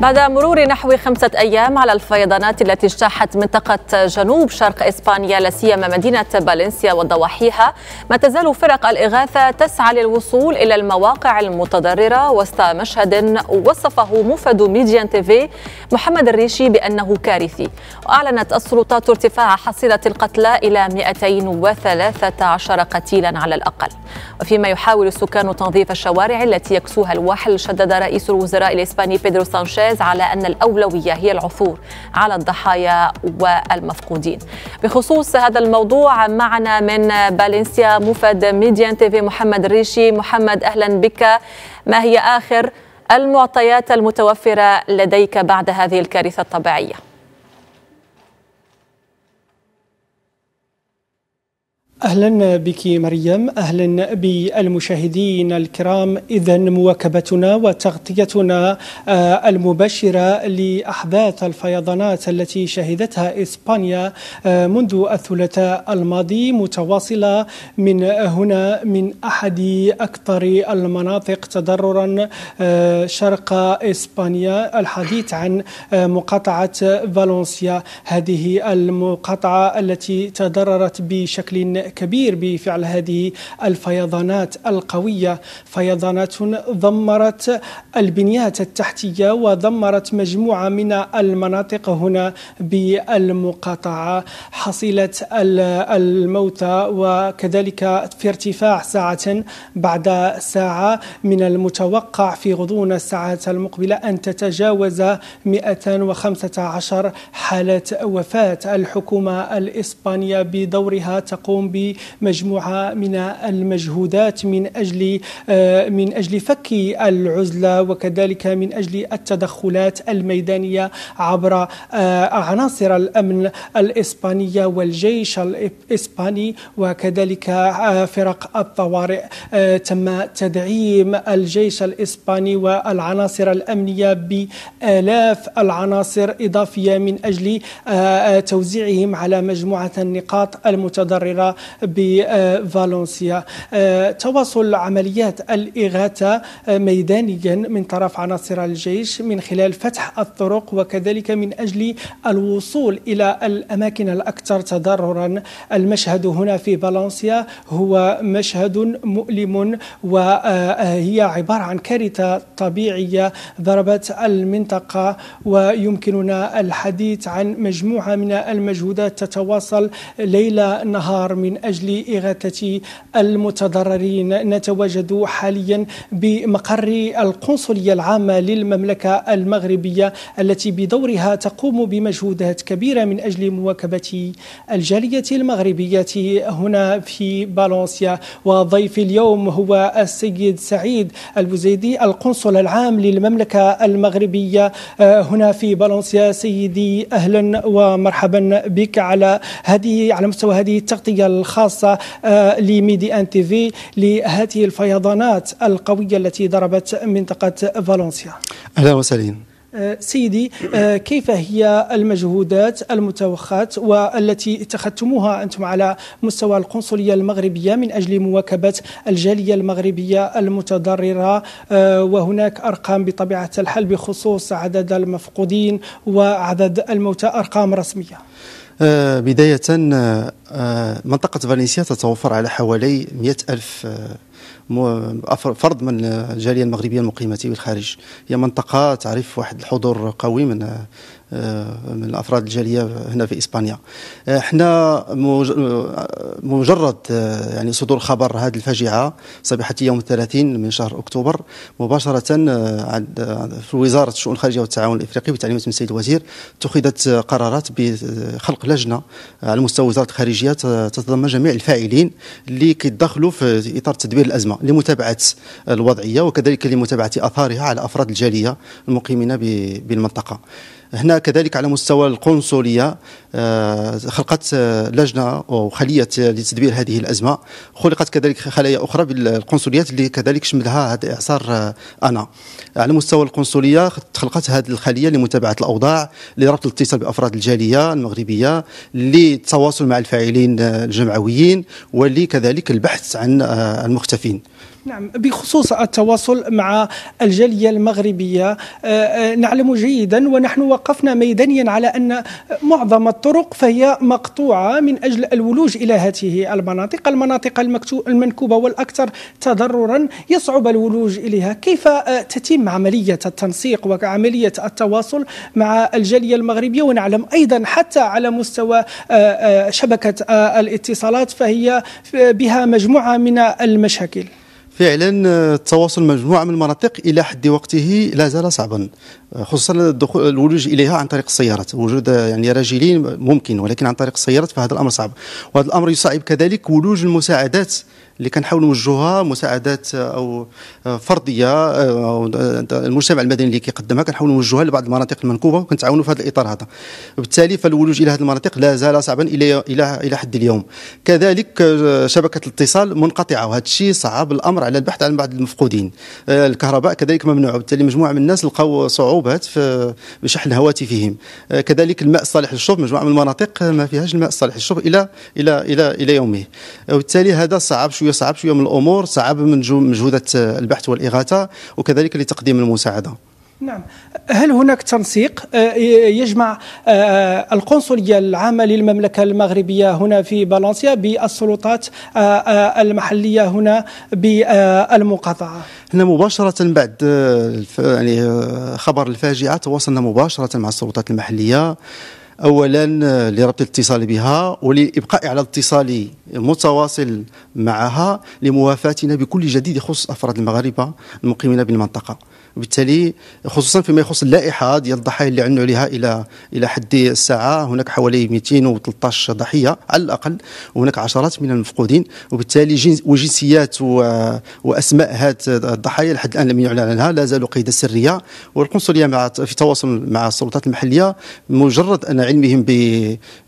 بعد مرور نحو خمسة أيام على الفيضانات التي اجتاحت منطقة جنوب شرق إسبانيا لا سيما مدينة فالنسيا وضواحيها ما تزال فرق الإغاثة تسعى للوصول إلى المواقع المتضررة وسط مشهد وصفه موفد ميديا تيفي محمد الريشي بأنه كارثي وأعلنت السلطات ارتفاع حصيلة القتلى إلى 213 قتيلا على الأقل وفيما يحاول السكان تنظيف الشوارع التي يكسوها الوحل شدد رئيس الوزراء الإسباني بيدرو سانشيز التركيز على أن الأولوية هي العثور على الضحايا والمفقودين بخصوص هذا الموضوع معنا من بالنسيا مفد ميديان تيفي محمد الريشي محمد أهلا بك ما هي آخر المعطيات المتوفرة لديك بعد هذه الكارثة الطبيعية اهلا بك مريم اهلا بالمشاهدين الكرام اذا مواكبتنا وتغطيتنا آه، المباشره لاحداث الفيضانات التي شهدتها اسبانيا آه، منذ الثلاثاء الماضي متواصله من هنا من احد اكثر المناطق تضررا آه، شرق اسبانيا الحديث عن مقاطعه فالنسيا هذه المقاطعه التي تضررت بشكل كبير بفعل هذه الفيضانات القوية فيضانات دمرت البنيات التحتية ودمرت مجموعة من المناطق هنا بالمقاطعة حصيلة الموتى وكذلك في ارتفاع ساعة بعد ساعة من المتوقع في غضون الساعات المقبلة أن تتجاوز 215 حالة وفاة الحكومة الإسبانية بدورها تقوم ب بمجموعه من المجهودات من اجل آه، من اجل فك العزله وكذلك من اجل التدخلات الميدانيه عبر آه، عناصر الامن الاسبانيه والجيش الاسباني وكذلك آه، فرق الطوارئ تم تدعيم الجيش الاسباني والعناصر الامنيه بالاف العناصر اضافيه من اجل توزيعهم على مجموعه النقاط المتضرره بفالنسيا آه، تواصل عمليات الإغاثة آه، ميدانيا من طرف عناصر الجيش من خلال فتح الطرق وكذلك من أجل الوصول إلى الأماكن الأكثر تضررا المشهد هنا في فالنسيا هو مشهد مؤلم وهي آه، عبارة عن كارثة طبيعية ضربت المنطقة ويمكننا الحديث عن مجموعة من المجهودات تتواصل ليل نهار من من أجل إغاثة المتضررين نتواجد حاليا بمقر القنصلية العامة للمملكة المغربية التي بدورها تقوم بمجهودات كبيرة من أجل مواكبة الجالية المغربية هنا في بالونسيا وضيف اليوم هو السيد سعيد البزيدي القنصل العام للمملكة المغربية آه، هنا في بالونسيا سيدي أهلا ومرحبا بك على هذه على مستوى هذه التغطية الخاصة آه، لميدي أن تي في لهذه الفيضانات القوية التي ضربت منطقة فالنسيا أهلا وسهلا آه، سيدي آه، كيف هي المجهودات المتوخاة والتي اتخذتموها أنتم على مستوى القنصلية المغربية من أجل مواكبة الجالية المغربية المتضررة وهناك أرقام بطبيعة الحال بخصوص عدد المفقودين وعدد الموتى أرقام رسمية آه، بداية آه، منطقة فالنسيا تتوفر على حوالي 100 ألف آه، فرد من الجالية المغربية المقيمة بالخارج هي منطقة تعرف واحد الحضور قوي من آه، من الافراد الجاليه هنا في اسبانيا آه، احنا آه، مجرد يعني صدور خبر هذه الفاجعه صباحه يوم 30 من شهر اكتوبر مباشره عند في وزاره الشؤون الخارجيه والتعاون الافريقي بتعليمات من السيد الوزير اتخذت قرارات بخلق لجنه على مستوى وزاره الخارجيه تتضمن جميع الفاعلين اللي كيدخلوا في اطار تدبير الازمه لمتابعه الوضعيه وكذلك لمتابعه اثارها على افراد الجاليه المقيمين بالمنطقه هنا كذلك على مستوى القنصليه آه، خلقت آه، لجنه او خليه لتدبير هذه الازمه خلقت كذلك خلايا اخرى بالقنصليات اللي كذلك شملها هذا اعصار آه، انا على مستوى القنصليه خلقت هذه الخليه لمتابعه الاوضاع لربط الاتصال بافراد الجاليه المغربيه للتواصل مع الفاعلين الجمعويين ولكذلك البحث عن المختفين نعم بخصوص التواصل مع الجاليه المغربيه آه، آه، نعلم جيدا ونحن وقفنا ميدانيا على ان معظم الطرق فهي مقطوعه من اجل الولوج الى هذه المناطق، المناطق المنكوبه والاكثر تضررا يصعب الولوج اليها، كيف آه، تتم عمليه التنسيق وعمليه التواصل مع الجاليه المغربيه ونعلم ايضا حتى على مستوى شبكه الاتصالات فهي بها مجموعه من المشاكل. فعلا آه، التواصل مجموعه من المناطق الى حد وقته لا زال صعبا آه، خصوصا الدخول الولوج اليها عن طريق السيارات وجود آه، يعني راجلين ممكن ولكن عن طريق السيارات فهذا الامر صعب وهذا الامر يصعب كذلك ولوج المساعدات اللي كنحاول نوجهها مساعدات او فرديه أو المجتمع المدني اللي كيقدمها كنحاول نوجهها لبعض المناطق المنكوبه وكنتعاونوا في هذا الاطار هذا وبالتالي فالولوج الى هذه المناطق لا زال صعبا الى الى الى حد اليوم كذلك شبكه الاتصال منقطعه وهذا الشيء صعب الامر على البحث عن بعض المفقودين الكهرباء كذلك ممنوع وبالتالي مجموعه من الناس لقاو صعوبات في بشحن هواتفهم كذلك الماء الصالح للشرب مجموعه من المناطق ما فيهاش الماء الصالح للشرب الى الى الى الى, إلى يومه وبالتالي هذا صعب شويه يصعب شويه من الامور صعب من مجهودات البحث والاغاثه وكذلك لتقديم المساعده نعم هل هناك تنسيق آه، يجمع آه، آه، القنصلية العامة للمملكة المغربية هنا في فالنسيا بالسلطات المحلية هنا بالمقاطعة هنا مباشرة بعد يعني خبر الفاجعة تواصلنا مباشرة مع السلطات المحلية اولا آه، لربط الاتصال بها ولابقاء على الاتصال متواصل معها لموافاتنا بكل جديد يخص افراد المغاربه المقيمين بالمنطقه وبالتالي خصوصا فيما يخص اللائحه ديال الضحايا اللي عنا عليها الى الى حد الساعه هناك حوالي 213 ضحيه على الاقل وهناك عشرات من المفقودين وبالتالي جنس وجنسيات واسماء هات الضحايا لحد الان لم يعلن عنها لا زالوا قيد السريه والقنصليه مع في تواصل مع السلطات المحليه مجرد ان علمهم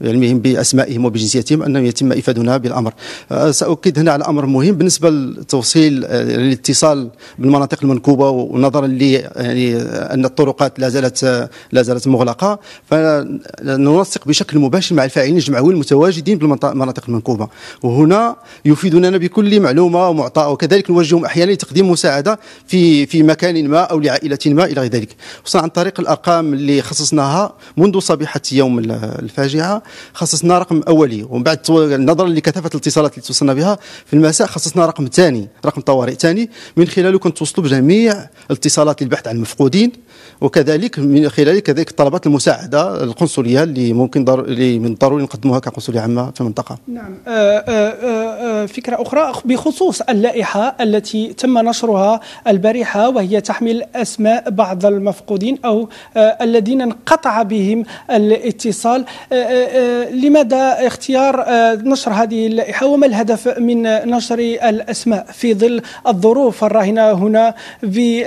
بعلمهم باسمائهم وبجنسيتهم انه يتم افادنا بالامر أه، ساؤكد هنا على امر مهم بالنسبه لتوصيل الاتصال أه، بالمناطق المنكوبه ونظرا ل يعني ان الطرقات لا زالت لا زالت مغلقه فننسق بشكل مباشر مع الفاعلين الجمعويين المتواجدين بالمناطق المنكوبه وهنا يفيدوننا بكل معلومه ومعطى وكذلك نوجههم احيانا لتقديم مساعده في في مكان ما او لعائله ما الى غير ذلك خصوصا عن طريق الارقام اللي خصصناها منذ صبيحه يوم اليوم الفاجعه خصصنا رقم اولي ومن بعد نظرا لكثافه الاتصالات اللي توصلنا بها في المساء خصصنا رقم ثاني رقم طوارئ ثاني من خلاله كنتوصلوا بجميع الاتصالات للبحث عن المفقودين وكذلك من خلال كذلك طلبات المساعده القنصليه اللي ممكن ضر... اللي من الضروري نقدموها كقنصليه عامه في المنطقه. نعم آآ آه، آآ آه، آه، فكره اخرى بخصوص اللائحه التي تم نشرها البارحه وهي تحمل اسماء بعض المفقودين او الذين انقطع بهم الاتصال الاتصال آه، آه، آه، لماذا اختيار نشر هذه اللائحة وما الهدف من نشر الأسماء في ظل الظروف الراهنة هنا في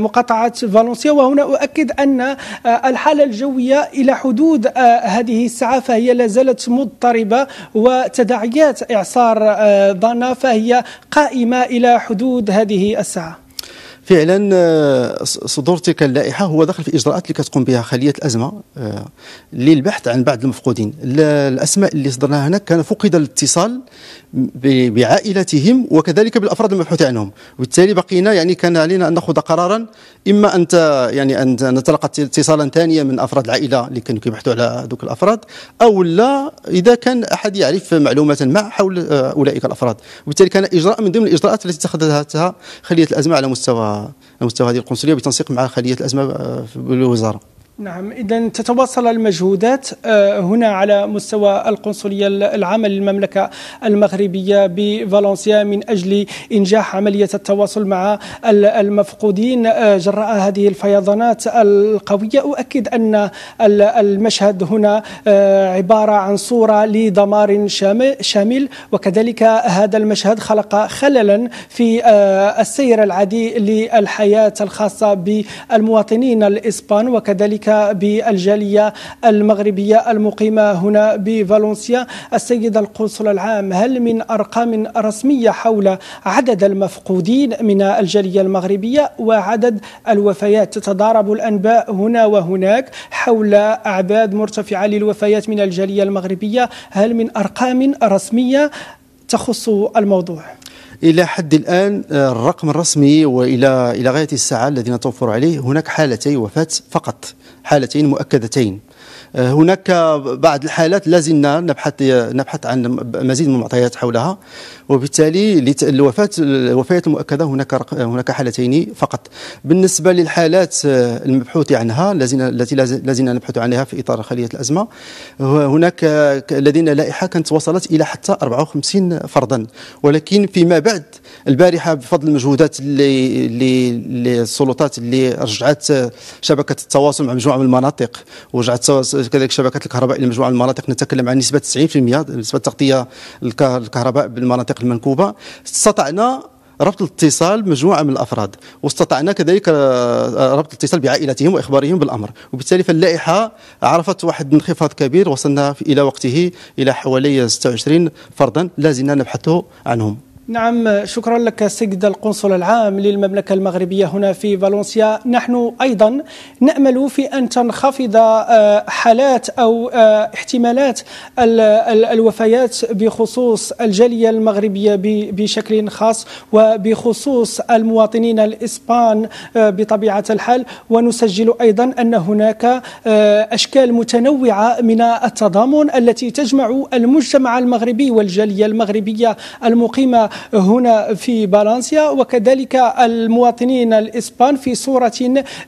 مقاطعة فالنسيا وهنا أؤكد أن الحالة الجوية إلى حدود هذه الساعة فهي لا زالت مضطربة وتداعيات إعصار دانا فهي قائمة إلى حدود هذه الساعة فعلا آه، صدور تلك اللائحه هو دخل في الاجراءات اللي كتقوم بها خليه الازمه آه، للبحث عن بعض المفقودين الاسماء اللي صدرناها هناك كان فقد الاتصال بعائلتهم وكذلك بالافراد المبحوث عنهم وبالتالي بقينا يعني كان علينا ان ناخذ قرارا اما ان يعني ان نتلقى اتصالا ثانيا من افراد العائله اللي كانوا كيبحثوا على ذوك الافراد او لا اذا كان احد يعرف معلومات ما حول آه، اولئك الافراد وبالتالي كان اجراء من ضمن الاجراءات التي اتخذتها خليه الازمه على مستوى على مستوى هذه القنصليه بتنسيق مع خليه الازمه بالوزاره آه، نعم إذا تتواصل المجهودات آه، هنا على مستوى القنصلية العامة للمملكة المغربية بفالنسيا من أجل إنجاح عملية التواصل مع المفقودين آه، جراء هذه الفيضانات القوية أؤكد أن المشهد هنا آه، عبارة عن صورة لدمار شامل وكذلك هذا المشهد خلق خللا في السير العادي للحياة الخاصة بالمواطنين الإسبان وكذلك بالجالية المغربية المقيمة هنا بفالنسيا السيد القنصل العام هل من أرقام رسمية حول عدد المفقودين من الجالية المغربية وعدد الوفيات تتضارب الأنباء هنا وهناك حول أعداد مرتفعة للوفيات من الجالية المغربية هل من أرقام رسمية تخص الموضوع الى حد الان آه، الرقم الرسمي والى الى غايه الساعه الذي نتوفر عليه هناك حالتي وفاه فقط حالتين مؤكدتين آه، هناك بعض الحالات لازلنا نبحث نبحث عن مزيد من المعطيات حولها وبالتالي الوفاه الوفيات المؤكده هناك هناك حالتين فقط بالنسبه للحالات آه، المبحوث عنها التي لازلنا نبحث عنها في اطار خليه الازمه هناك لدينا لائحه كانت وصلت الى حتى 54 فردا ولكن فيما بعد البارحه بفضل المجهودات اللي, اللي, اللي السلطات اللي رجعت شبكه التواصل مع مجموعه من المناطق ورجعت كذلك شبكات الكهرباء الى مجموعه المناطق نتكلم عن نسبه 90% نسبه تغطيه الكهرباء بالمناطق المنكوبه استطعنا ربط الاتصال بمجموعه من الافراد واستطعنا كذلك آه، آه، ربط الاتصال بعائلتهم واخبارهم بالامر وبالتالي فاللائحه عرفت واحد الانخفاض كبير وصلنا الى وقته الى حوالي 26 فردا لا زلنا نبحث عنهم نعم شكرا لك سيد القنصل العام للمملكة المغربية هنا في فالنسيا نحن أيضا نأمل في أن تنخفض آه، حالات أو آه، احتمالات الوفيات بخصوص الجالية المغربية بشكل خاص وبخصوص المواطنين الإسبان آه، بطبيعة الحال ونسجل أيضا أن هناك أشكال متنوعة من التضامن التي تجمع المجتمع المغربي والجالية المغربية المقيمة هنا في فالنسيا وكذلك المواطنين الإسبان في صورة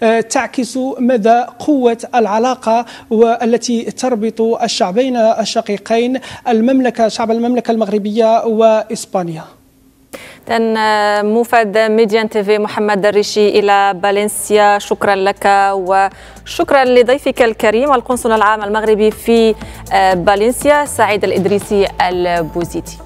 آه، تعكس مدى قوة العلاقة والتي تربط الشعبين الشقيقين المملكة شعب المملكة المغربية وإسبانيا تن آه، موفد ميديان تيفي محمد الريشي إلى فالنسيا شكرا لك وشكرا لضيفك الكريم القنصل العام المغربي في فالنسيا آه، سعيد الإدريسي البوزيتي